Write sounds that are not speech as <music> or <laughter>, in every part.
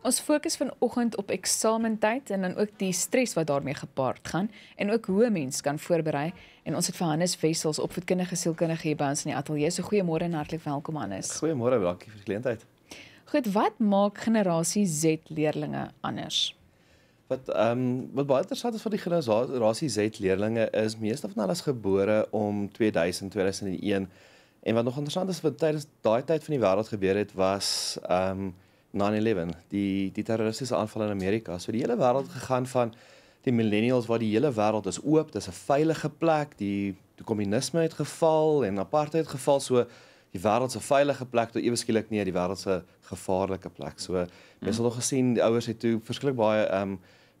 Ons fokus vanoggend op eksamentyd en dan ook die stres wat daarmee gepaard gaan en ook hoe 'n mens kan voorberei en ons het vir Hannes Wessels opvoedkundige sielkundige hier by ons in die ateljee. So goeiemôre en hartlik welkom Hannes. Goeiemôre, dankie vir die geleentheid. Goed, wat maak generasie Z leerdlinge anders? Wat ehm um, wat baie interessant is van die generasie Z leerdlinge is meeste van hulle is gebore om 2000, 2001 En wat nog interessant is wat tydens daai tyd van die wêreld gebeur het was ehm um, 9/11, die die terroristiese aanval in Amerika. So die hele wêreld gegaan van die millennials waar die hele wêreld is oop, dis 'n veilige plek, die die kommunisme het geval en apartheid geval, so die wêreld se veilige plek tot ewe skielik nie die wêreld se gevaarlike plek. So mhm. mens het al gesien die ouers het toe verskillik baie ehm um,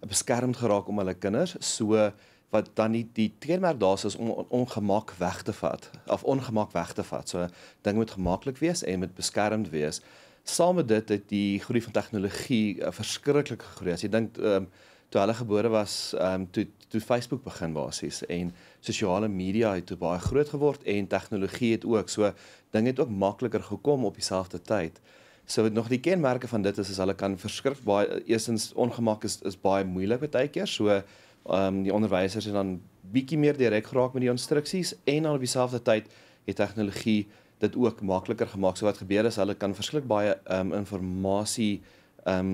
beskermd geraak om hulle kinders, so wat dan nie die teenmerk daar is om ongemak weg te vat of ongemak weg te vat. So dink moet gemaklik wees en moet beskermd wees. Saam met dit het die groei van tegnologie uh, verskriklik gegroei. As jy dink um, toe hulle gebore was, um, toe toe Facebook begin basies en sosiale media het toe baie groot geword en tegnologie het ook. So dinge het ook makliker gekom op dieselfde tyd. So nog die kenmerke van dit is as hulle kan verskrik baie eersins ongemak is is baie moeilik baie keer. So ehm um, die onderwysers is dan bietjie meer direk geraak met die instruksies en al op dieselfde tyd het tegnologie dit ook makliker gemaak. So wat gebeur is hulle kan verskillik baie um inligting um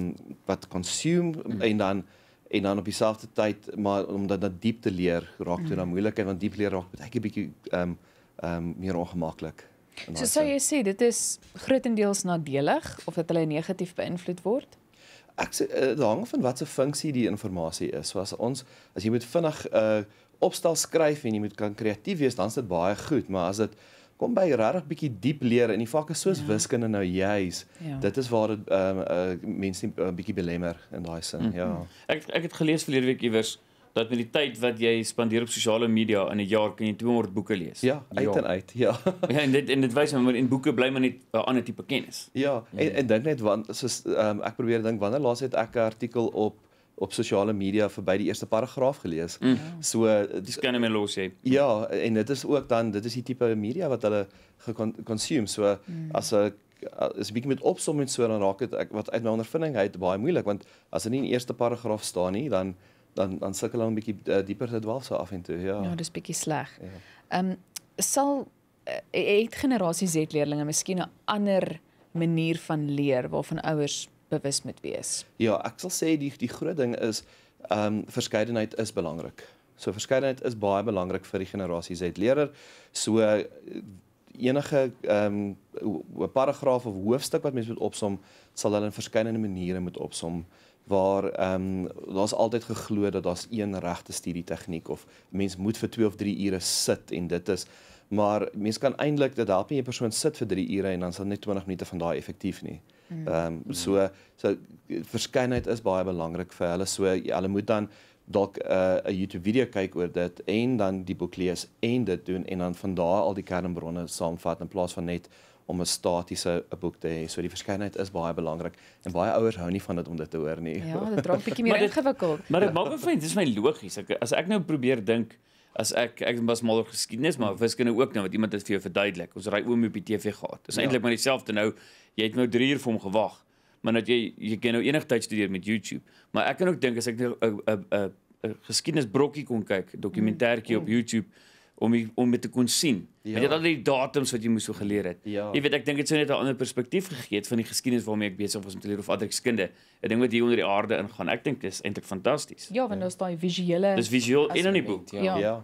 wat consume mm. en dan en dan op dieselfde tyd maar omdat dat diepte leer raak toe mm. dan moeiliker want diep leer raak baie bietjie um um meer ongemaklik. So sê so jy sê dit is grootendeels nadelig of dat hulle negatief beïnvloed word? Ek sê uh, eh, hang van wat se funksie die inligting is. So as ons as jy moet vinnig uh opstel skryf en jy moet kan kreatief wees dan is dit baie goed, maar as dit kom by regtig bietjie diep leer in die vakke soos ja. wiskunde nou juis. Ja. Dit is waar dit ehm uh, uh, mense 'n uh, eh, bietjie belemmer in daai sin. Mm -hmm. Ja. Ek ek het gelees verlede week iewers dat met die tyd wat jy spandeer op sosiale media in 'n jaar kan jy 200 boeke lees. Ja, ja. uit ja. en uit. Ja. <laughs> ja en dit en dit wys maar in boeke bly maar net 'n ander tipe kennis. Ja, ja. en, mm. en dink net want soos ehm um, ek probeer dink wanneer laas het ek 'n artikel op op sosiale media verby die eerste paragraaf gelees. Mm. Ja. So dis kan hulle los hê. Ja, en dit is ook dan dit is die tipe media wat hulle consume. So mm. as 'n is 'n bietjie met opsom met so dan raak dit ek wat uit my ondervinding uit baie moeilik want as dit nie in eerste paragraaf staan nie dan dan dan sukkel hulle 'n bietjie uh, dieper te dwaal so af en toe. Ja. Ja, dis bietjie sleg. Ja. Ehm ja. um, sal uh, het generasie Z leerders miskien 'n ander manier van leer waarvan ouers bewus moet wees. Ja, ek sal sê die die groot ding is ehm um, verskeidenheid is belangrik. So verskeidenheid is baie belangrik vir die generasie Z leerder. So enige ehm um, 'n paragraaf of hoofstuk wat mense moet opsom, sal hulle in verskeidenne maniere moet opsom waar ehm um, daar's altyd geglo dat daar's een regte studie tegniek of mens moet vir 2 of 3 ure sit en dit is maar mens kan eintlik dit help nie 'n persoon sit vir 3 ure en dan sal net 20 minute van daai effektief nie. Mm. Ehm um, so so verskynheid is baie belangrik vir hulle. So ja, hulle moet dan dalk eh, 'n uh, YouTube video kyk oor dit en dan die boek lees en dit doen en dan van daar al die kernbronne saamvat in plaas van net om 'n statiese boek te hê. So die verskynheid is baie belangrik en baie ouers hou nie van dit om dit te hoor nie. Ja, dit <laughs> raak 'n bietjie meer ingewikkeld. Maar dit maak my vriend, dis my logies. As ek nou probeer dink, as ek ek was mal oor geskiedenis, maar mm. wiskunde ook nou wat iemand dit vir jou verduidelik. Ons ry oom op die TV gehad. Dis ja. eintlik maar dieselfde nou. Jy het nou 3 uur vir hom gewag, maar nou jy jy kan nou enigtyd studeer met YouTube. Maar ek kan ook dink as ek nou 'n nou, 'n geskiedenisbrokkie kon kyk, dokumentêrtjie mm. op YouTube om jy, om dit te kon sien. Ja. Jy het al die datums wat jy moes so geleer het. Ja. Jy weet ek dink dit sou net 'n ander perspektief gegee het van die geskiedenis waarmee ek besig was om te leer of Adrix kinde. 'n Ding wat hier onder die aarde ingaan. Ek dink dis eintlik fantasties. Ja, want daar's ja. daai visuele Dis visueel en in die boek. Ja. Ja. ja.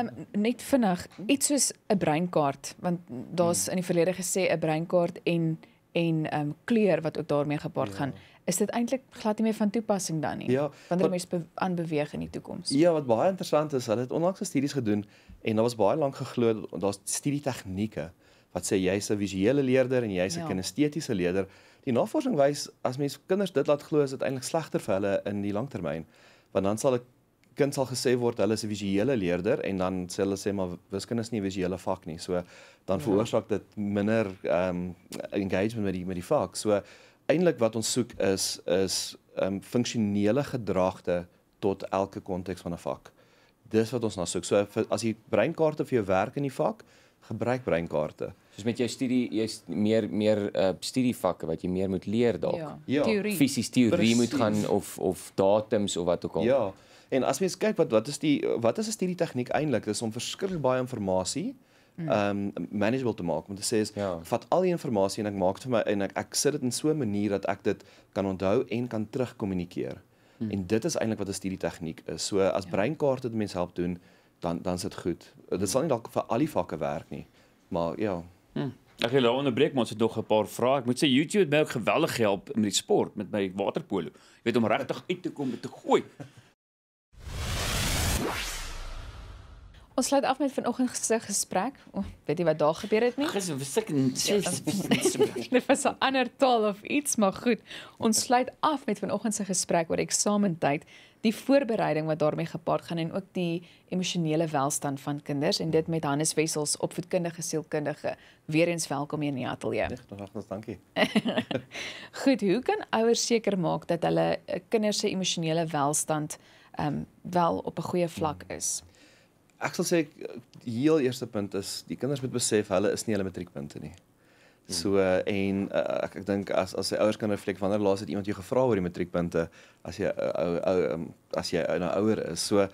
Um, net vinnig iets soos 'n breinkaart want daar's hmm. in die verlede gesê 'n breinkaart en en um kleur wat ook daarmee gepaard ja. gaan. Is dit eintlik glad nie meer van toepassing dan nie? Ja, wanneer mense aanbeweeg in die toekoms. Ja, wat baie interessant is, hulle het onlangs studies gedoen En daar was baie lank geglo daar's studie tegnieke wat sê jy's 'n visuele leerder en jy's 'n ja. kinestetiese leerder. Die navorsing wys as mens kinders dit laat glo is dit eintlik slegter vir hulle in die langtermyn. Want dan sal 'n kind sal gesê word hulle is 'n visuele leerder en dan sê hulle sê maar wiskunde is nie 'n visuele vak nie. So dan ja. veroorsaak dit minder um engagement met die met die vak. So eintlik wat ons soek is is um funksionele gedragte tot elke konteks van 'n vak dis wat ons na soek. So as die breinkaarte vir jou werk in die vak, gebruik breinkaarte. Soos met jou studie, jy's meer meer uh studievakke wat jy meer moet leer dalk. Ja, ja. teorie. fisies teorie Precies. moet gaan of of datums of wat ook al. Ja. En as mens kyk wat wat is die wat is 'n studie tegniek eintlik? Dis om verskriklik baie inligting Mm. um manageable te maak want dit sê is ja. vat al die inligting en ek maak dit vir my en ek ek sit dit in so 'n manier dat ek dit kan onthou en kan terugkommunikeer. Hmm. En dit is eintlik wat 'n studie tegniek is. So as ja. breinkaarte dit mense help doen, dan dan's dit goed. Hmm. Dit sal nie dalk vir al die vakke werk nie, maar ja. Hmm. Ek het nou 'n breek, maar ons het nog 'n paar vrae. Ek moet sê YouTube het my ook geweldig gehelp met die sport, met my waterpolo. Jy weet om regtig uit te kom met te gooi. Ons sluit af met vanoggend se gesprek. Oh, weet jy wat daar gebeur het nie? Dis so verskriklik. Dit was 'n ander taal of iets, maar goed. Ons sluit af met vanoggend se gesprek oor eksamentyd, die voorbereiding wat daarmee gepaard gaan en ook die emosionele welstand van kinders en dit met Hannes Wessels, opvoedkundige sielkundige. Weereens welkom hier in die ateljee. Regtig, dankie. <laughs> goed, hoe kan ouers seker maak dat hulle eh, kinders se emosionele welstand ehm um, wel op 'n goeie vlak hmm. is? Hmm ek sal sê heel eerste punt is die kinders moet besef hulle is nie hulle matriekpunte nie. Hmm. So en uh, ek ek dink as as sy ouers kan reflekteer wanneer laas het iemand jou gevra oor die matriekpunte as jy eh, ou uh, ou uh, uh, as jy nou uh, ouer is. So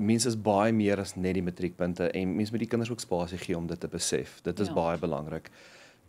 mense is baie meer as net die matriekpunte en mense moet die kinders ook spasie gee om dit te besef. Dit is ja. baie belangrik.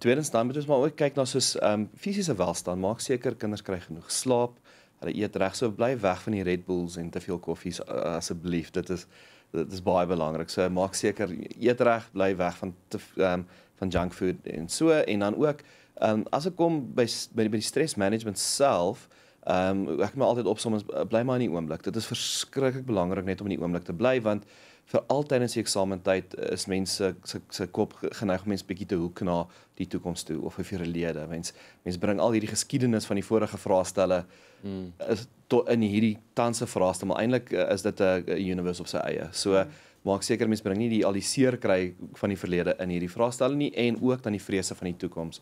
Tweedens dan moet ons maar ook kyk na soos ehm um, fisiese welstand. Maak seker kinders kry genoeg slaap. Hulle eet reg. So bly weg van die Red Bulls en te veel koffies uh, asseblief. Dit is dit is baie belangrik. So maak seker eet reg, bly weg van te um, van junk food en so en dan ook ehm um, as ek kom by by die, by die stress management self, ehm Ehm um, ek moet altyd opsom ons eh, bly maar in die oomblik. Dit is verskriklik belangrik net om in die oomblik te bly want vir altyd in se eksamentyd eh, is mense se se kop geneig om mense bietjie te hoek na die toekoms toe of vir hulle lede. Mense mense bring al hierdie geskiedenis van die vorige vraestelle mm. is tot in hierdie tanse vraestel maar eintlik eh, is dit 'n universe op sy eie. So mm. maak seker mense bring nie die al die seer kry van die verlede in hierdie vraestelle nie en ook dan die vrese van die toekoms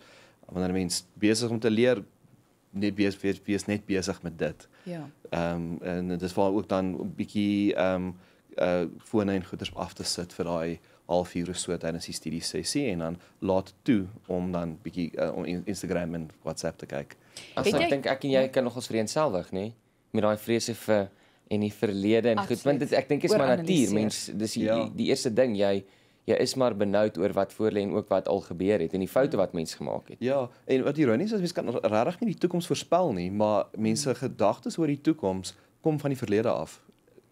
wanneer mense besig om te leer net wees wees, wees net besig met dit. Ja. Ehm um, en dis waar ook dan 'n bietjie ehm um, uh fone en goeders af te sit vir daai halfuur of so tydens die studie sessie en dan laat toe om dan bietjie uh, om Instagram en WhatsApp te kyk. As ek dink ek en jy kan nog ons vreenselwig, nê? Nee? Met daai vrese vir en die verlede en goed, want dit ek dink is maar natuur, mens dis die, ja. die, die eerste ding jy jy is maar benoud oor wat voor lê en ook wat al gebeur het en die foute wat mense gemaak het. Ja, en wat ironies is, mense kan regtig nie die toekoms voorspel nie, maar mense se gedagtes oor die toekoms kom van die verlede af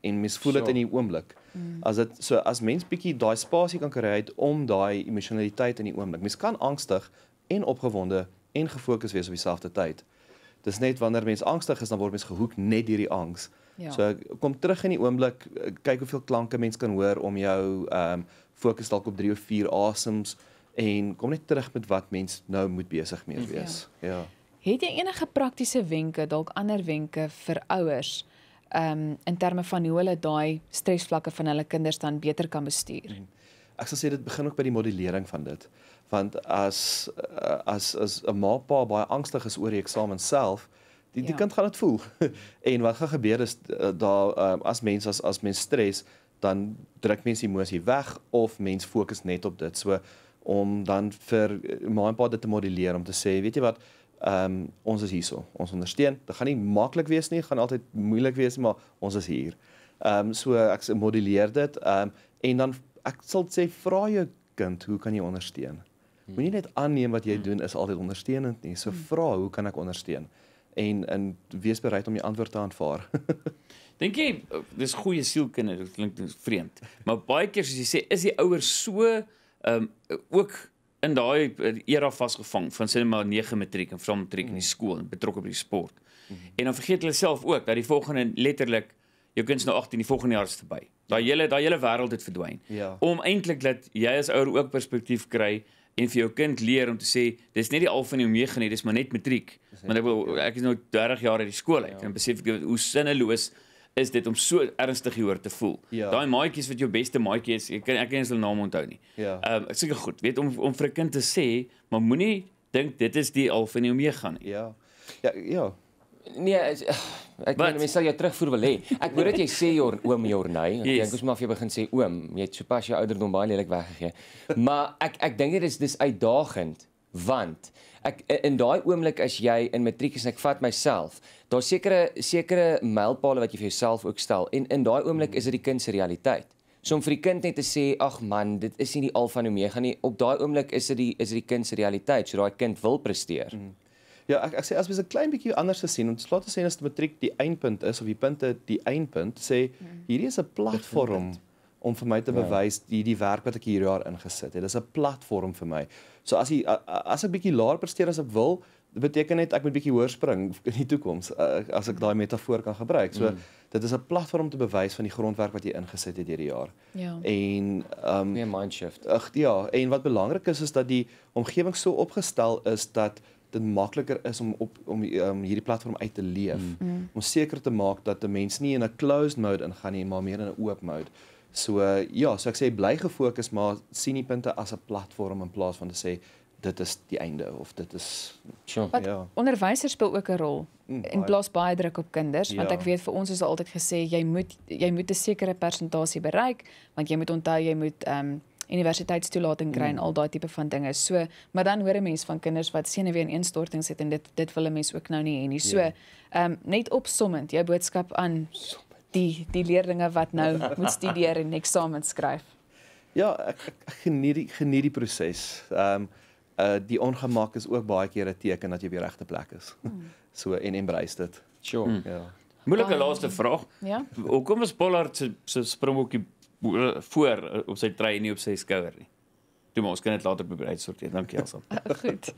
en mens voel dit so. in die oomblik. Mm. As dit so as mens bietjie daai spasie kan kry om daai emosionaliteit in die oomblik. Mens kan angstig en opgewonde en gefokus wees op dieselfde tyd. Dis net wanneer mens angstig is dan word mens gehoek net deur die angs. Mm. Ja. So kom terug in die oomblik, eh, kyk hoeveel klanke mens kan hoor om jou ehm um, fokus dalk op 3 of 4 asems en kom net terug met wat mens nou moet besig mee mm, ja. wees. Ja. ja. Het jy enige praktiese wenke, dalk ander wenke vir ouers? ehm um, in terme van hoe hulle daai stresvlakke van hulle kinders dan beter kan bestuur. Mm. Ek sal sê dit begin ook by die modellering van dit. Want as eh, as as 'n ma pa baie angstig is oor die eksamen self, die die ja. kind gaan dit voel. <laughs> en wat gaan gebeur is eh, daar um, as mens as as mens stres, dan druk mens emosie weg of mens fokus net op dit. So om dan vir my pa dit te modelleer om te sê, weet jy wat, ehm um, ons is hierso, ons ondersteun. Dit gaan nie maklik wees nie, gaan altyd moeilik wees, maar ons is hier. Ehm um, so ek modelleer dit ehm um, en dan ek sal sê vra jou kind, hoe kan jy ondersteun? Hmm. Moenie net aanneem wat jy hmm. doen is altyd ondersteunend nie. So hmm. vra, hoe kan ek ondersteun? en en wees bereid om die antwoord te aanvaar. <laughs> Dink jy dis goeie sielkinders, dit klink vreemd. Maar baie keer soos jy sê, is die ouers so ehm um, ook in daai eh, era vasgevang van sê maar 9 matriek en van matriek in die mm. skool en betrokke by die sport. Mm -hmm. En dan vergeet hulle self ook dat die volgende letterlik jou kind se nou 18 die volgende jaar is verby. Daai ja. hele daai hele wêreld het verdwyn. Ja. Om eintlik dat jy as ouer ook perspektief kry en vir jou kind leer om te sê dis nie die alfa en omega nie dis maar net matriek want ek wil ja. ek is nou 30 jaar uit die skool uit ja. en besef ek hoe sinneloos is dit om so ernstig hieroor te voel ja. daai maatjies wat jou beste maatjie is ek kan ek eens hulle naam onthou nie ja. ehm ja. um, seker goed weet om om vir 'n kind te sê maar moenie dink dit is die alfa en omega nie ja ja ja nee, ek weet nie mens sal jou terugvoer wil hê. Ek hoor dat jy sê jou oom Jorney. Ek dink ons maar vir jou begin sê oom, jy het sopas jou ouderdom baie lelik weggegee. Maar ek ek dink dit is dis uitdagend want ek in daai oomblik as jy in matriek is en ek vat myself daar sekere sekere mylpale wat jy vir jouself ook stel en in daai oomblik is dit die kind se realiteit so om vir die kind net te sê ag man dit is nie die alfa en omega nie op daai oomblik is dit die is dit die kind se realiteit so daai kind wil presteer mm. Ja, ek ek sê as jy 'n klein bietjie anders te sien, ons laat sê as die matriek die eindpunt is of die punte die eindpunt, sê hmm. hierdie is 'n platform om vir my te ja. bewys hierdie werk wat ek hierdie jaar ingesit het. Dit is 'n platform vir my. So as jy as ek bietjie laer presteer as ek wil, beteken net ek moet bietjie hoër spring in die toekoms as ek daai metafoor kan gebruik. So hmm. dit is 'n platform om te bewys van die grondwerk wat jy ingesit het hierdie jaar. Ja. En ehm um, 'n mind shift. Ag ja, en wat belangrik is is dat die omgewing so opgestel is dat dit makliker is om op om um, hierdie platform uit te leef mm. Mm. om seker te maak dat 'n mens nie in 'n closed mode ingaan nie maar meer in 'n oop mode so uh, ja so ek sê bly gefokus maar sien die punte as 'n platform in plaas van te sê dit is die einde of dit is sure. Wat, ja onderwysers speel ook 'n rol en mm, plaas baie druk op kinders ja. want ek weet vir ons is altyd gesê jy moet jy moet 'n sekere persentasie bereik want jy moet onthou jy moet um, universiteitstoelating kry en mm. al daai tipe van dinge. So, maar dan hoor 'n mens van kinders wat senuwe en instortings het en dit dit wil 'n mens ook nou nie hê nie. So, ja. ehm um, net opsommend jou boodskap aan die die leerders wat nou moet studeer en eksamens skryf. <laughs> Ja, ek, ek, ek geniet die geniet die proses. Ehm um, uh die ongemak is ook baie keer 'n teken dat jy by die regte plek is. Hmm. <laughs> so en embrace dit. Sure. Hmm. Ja. Moeilike laaste vraag. Ja. Hoekom is Pollard se so, so springbokkie voor eh, op sy trei nie op sy skouer nie. Toe maar ons kan dit later probeer uitsorteer. Dankie Elsa. <laughs> Ah, goed.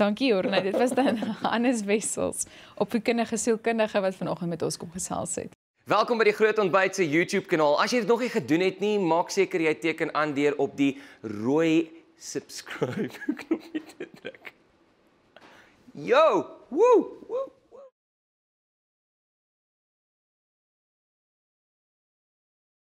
Dankie Jorn. Dit was dan <laughs> Hannes Wessels op die kindige sielkundige wat vanoggend met ons kom gesels het. Welkom by die Groot Ontbyt se YouTube kanaal. As jy dit nog nie gedoen het nie, maak seker jy teken aan deur op die rooi subscribe <laughs> knop te druk. Yo! Woo! Woo!